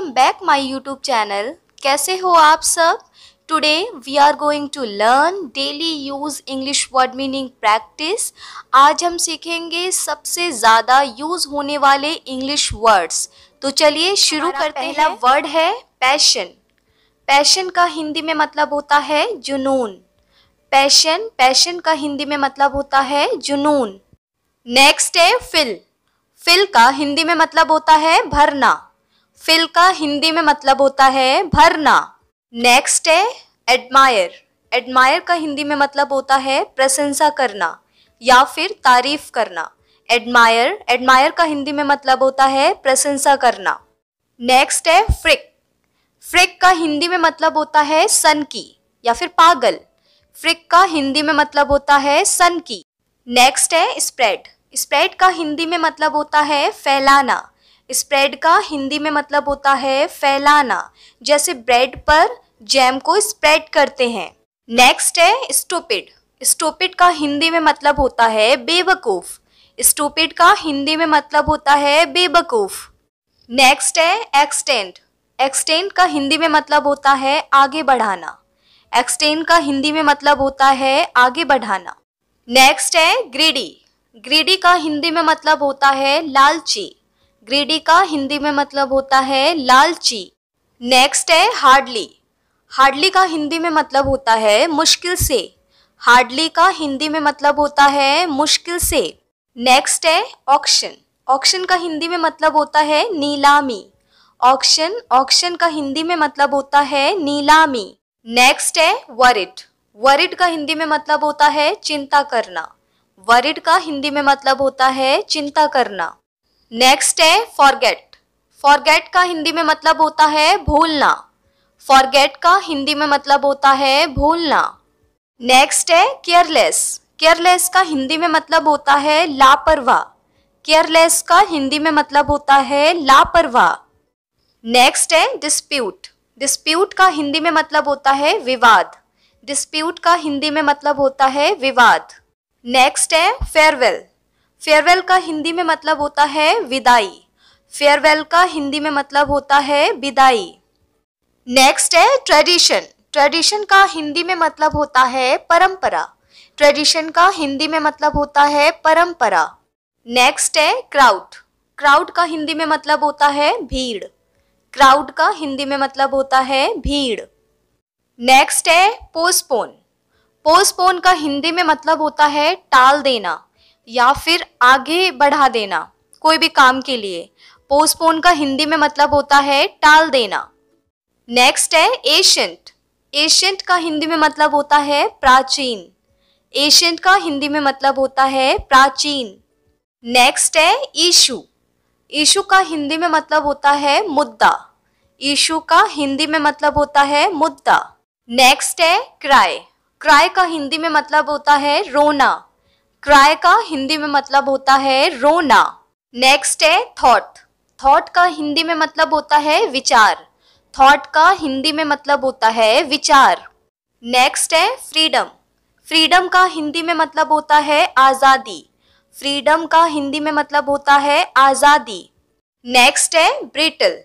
welcome back my youtube channel कैसे हो आप सब today we are going to learn daily use English word meaning practice आज हम सीखेंगे सबसे ज़्यादा यूज़ होने वाले इंग्लिश वर्ड्स तो चलिए शुरू करते हैं पहला वर्ड है पैशन पैशन का हिंदी में मतलब होता है जुनून पैशन पैशन का हिंदी में मतलब होता है जुनून नेक्स्ट है फिल फिल का हिंदी में मतलब होता है भरना फिल का हिंदी में मतलब होता है भरना नेक्स्ट है एडमायर एडमायर का हिंदी में मतलब होता है प्रशंसा करना या फिर तारीफ करना एडमायर एडमायर का हिंदी में मतलब होता है प्रशंसा करना नेक्स्ट है फ्रिक फ्रिक का हिंदी में मतलब होता है सन की या फिर पागल फ्रिक का हिंदी में मतलब होता है सन की नेक्स्ट है स्प्रेड स्प्रेड का हिंदी में मतलब होता है फैलाना स्प्रेड का हिंदी में मतलब होता है फैलाना जैसे ब्रेड पर जैम को स्प्रेड करते हैं नेक्स्ट है स्टोपिड स्टोपिड का हिंदी में मतलब होता है बेवकूफ़ स्टूपिड का हिंदी में मतलब होता है बेवकूफ़ मतलब नेक्स्ट है एक्सटेंड एक्सटेंड का हिंदी में मतलब होता है आगे बढ़ाना एक्सटेंड का हिंदी में मतलब होता है आगे बढ़ाना नेक्स्ट है ग्रीडी ग्रीडी का हिंदी में मतलब होता है लालची ग्रीडी का हिंदी में मतलब होता है लालची नेक्स्ट है हार्डली हार्डली का हिंदी में मतलब होता है मुश्किल से हार्डली का हिंदी में मतलब होता है मुश्किल से नेक्स्ट है ऑक्शन ऑक्शन का हिंदी में मतलब होता है नीलामी ऑक्शन ऑक्शन का हिंदी में मतलब होता है नीलामी नेक्स्ट है वरिड वरिड का हिंदी में मतलब होता है चिंता करना वरिड का हिंदी में मतलब होता है चिंता करना नेक्स्ट है फॉरगेट फॉरगेट का हिंदी में मतलब होता है भूलना फॉरगेट का हिंदी में मतलब होता है भूलना नेक्स्ट है केयरलेस केयरलेस का हिंदी में मतलब होता है लापरवाह केयरलेस का हिंदी में मतलब होता है लापरवाह नेक्स्ट है डिस्प्यूट डिस्प्यूट का हिंदी में मतलब होता है विवाद डिस्प्यूट का हिंदी में मतलब होता है विवाद नेक्स्ट है फेयरवेल फेयरवेल का हिंदी में मतलब होता है विदाई फेयरवेल का हिंदी में मतलब होता है विदाई नेक्स्ट है ट्रेडिशन ट्रेडिशन का हिंदी में मतलब होता है परंपरा ट्रेडिशन का हिंदी में मतलब होता है परंपरा नेक्स्ट है क्राउड क्राउड का हिंदी में मतलब होता है भीड़ क्राउड का हिंदी में मतलब होता है भीड़ नेक्स्ट है पोस्टपोन पोस्टपोन का हिंदी में मतलब होता है टाल देना या फिर आगे बढ़ा देना कोई भी काम के लिए पोस्टपोन का हिंदी में मतलब होता है टाल देना नेक्स्ट है एशंट एशियंट का हिंदी में मतलब होता है प्राचीन एशियंट का हिंदी में मतलब होता है प्राचीन नेक्स्ट है इशू इशू का हिंदी में मतलब होता है मुद्दा इशू का हिंदी में मतलब होता है मुद्दा नेक्स्ट है क्राय क्राय का हिंदी में मतलब होता है रोना क्राय का हिंदी में मतलब होता है रोना नेक्स्ट है थॉट थॉट का हिंदी में मतलब होता है विचार थॉट का हिंदी में मतलब होता है विचार नेक्स्ट है फ्रीडम फ्रीडम का हिंदी में मतलब होता है आज़ादी फ्रीडम का हिंदी में मतलब होता है आज़ादी नेक्स्ट है ब्रिटल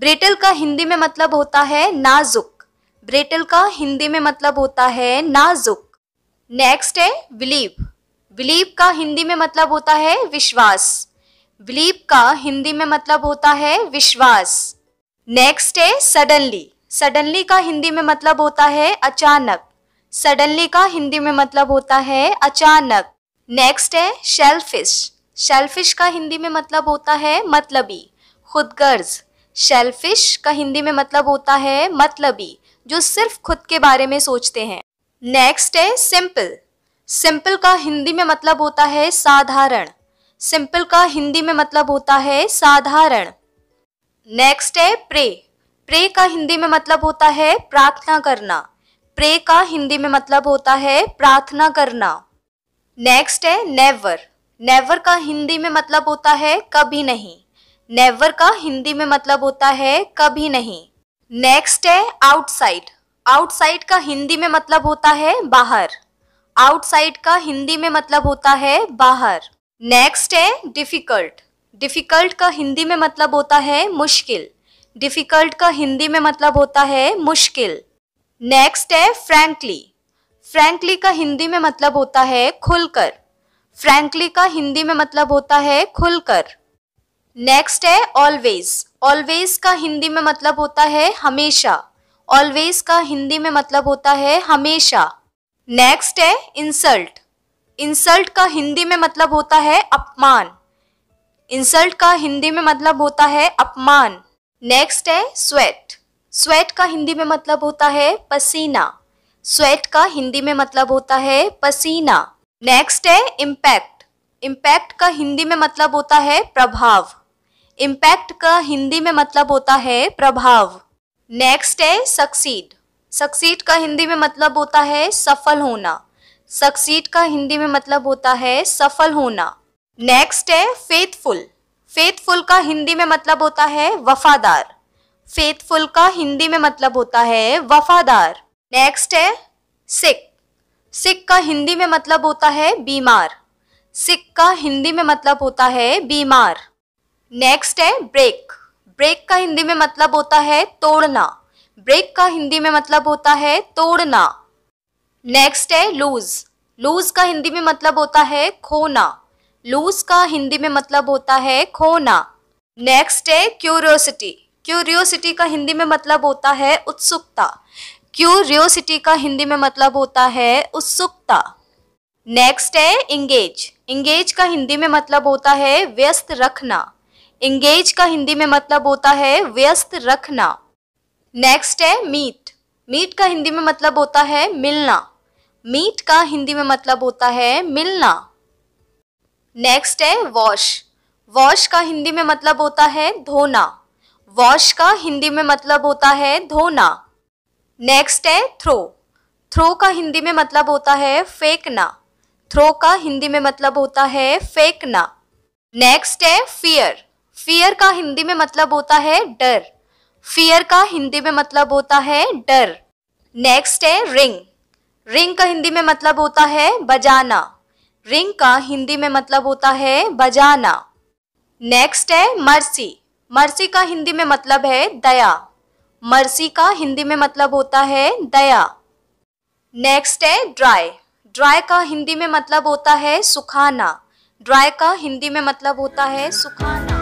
ब्रिटल का हिंदी में मतलब होता है नाजुक ब्रिटल का हिंदी में मतलब होता है नाजुक नेक्स्ट है बिलीव बिलीव का हिंदी में मतलब होता है विश्वास बिलीव का हिंदी में मतलब होता है विश्वास नेक्स्ट है सडनली सडनली का हिंदी में मतलब होता है अचानक सडनली का हिंदी में मतलब होता है अचानक नेक्स्ट है शेलफिश शेलफिश का हिंदी में मतलब होता है मतलबी खुदगर्ज शेलफिश का हिंदी में मतलब होता है मतलबी जो सिर्फ खुद के बारे में सोचते हैं नेक्स्ट है सिंपल सिंपल का हिंदी में मतलब होता है साधारण सिंपल का हिंदी में मतलब होता है साधारण नेक्स्ट है प्रे प्रे का हिंदी में मतलब होता है प्रार्थना करना प्रे का हिंदी में मतलब होता है प्रार्थना करना नेक्स्ट है नेवर नेवर का हिंदी में मतलब होता है कभी नहीं नेवर का हिंदी में मतलब होता है कभी नहीं नेक्स्ट है आउटसाइड आउटसाइड का हिंदी में मतलब होता है बाहर आउटसाइड का हिंदी में मतलब होता है बाहर नेक्स्ट है डिफ़िकल्ट डिफ़िकल्ट का हिंदी में मतलब होता है मुश्किल डिफ़िकल्ट का हिंदी में मतलब होता है मुश्किल नेक्स्ट है फ्रेंकली फ्रेंकली का हिंदी में मतलब होता है खुलकर फ्रेंकली का हिंदी में मतलब होता है खुलकर नेक्स्ट है ऑलवेज ऑलवेज का हिंदी में मतलब होता है हमेशा ऑलवेज का हिंदी में मतलब होता है हमेशा नेक्स्ट है इंसल्ट इंसल्ट का हिंदी में मतलब होता है अपमान इंसल्ट का हिंदी में मतलब होता है अपमान नेक्स्ट है स्वेट स्वेट का हिंदी में मतलब होता है पसीना स्वेट का हिंदी में मतलब होता है पसीना नेक्स्ट है इम्पैक्ट इम्पैक्ट का हिंदी में मतलब होता है प्रभाव इम्पैक्ट का हिंदी में मतलब होता है प्रभाव नेक्स्ट है सक्सीड सक्सीड का हिंदी में मतलब होता है सफल होना सक्सीड का हिंदी में मतलब होता है सफल होना नेक्स्ट है फेथफुल फेथफुल का हिंदी में मतलब होता है वफादार फेथफुल का हिंदी में मतलब होता है वफादार नेक्स्ट है सिक सिक का हिंदी में मतलब होता है बीमार सिक का हिंदी में मतलब होता है बीमार नेक्स्ट है ब्रेक ब्रेक का हिंदी में मतलब होता है तोड़ना ब्रेक का हिंदी में मतलब होता है तोड़ना नेक्स्ट है लूज लूज का हिंदी में मतलब होता है खोना लूज का हिंदी में मतलब होता है खोना नेक्स्ट है क्यूरियोसिटी क्यूरियोसिटी का हिंदी में मतलब होता है उत्सुकता क्यूरियोसिटी का हिंदी में मतलब होता है उत्सुकता नेक्स्ट है इंगेज इंगेज का हिंदी में मतलब होता है व्यस्त रखना इंगेज का हिंदी में मतलब होता है व्यस्त रखना नेक्स्ट है मीट मीट का हिंदी में मतलब होता है मिलना मीट का हिंदी में मतलब होता है मिलना नेक्स्ट है वॉश वॉश का हिंदी में मतलब होता है धोना वॉश का हिंदी में मतलब होता है धोना नेक्स्ट है थ्रो थ्रो का हिंदी में मतलब होता है फेंकना थ्रो का हिंदी में मतलब होता है फेंकना नेक्स्ट है फियर फियर का हिंदी में मतलब होता है डर फियर का हिंदी में मतलब होता है डर नेक्स्ट है रिंग रिंग का हिंदी में मतलब होता है बजाना रिंग का हिंदी में मतलब होता है बजाना नेक्स्ट है मर्सी मर्सी का हिंदी में मतलब है दया मर्सी का हिंदी में मतलब होता है दया नेक्स्ट है ड्राई ड्राई का हिंदी में मतलब होता है सुखाना ड्राई का हिंदी में मतलब होता है सुखाना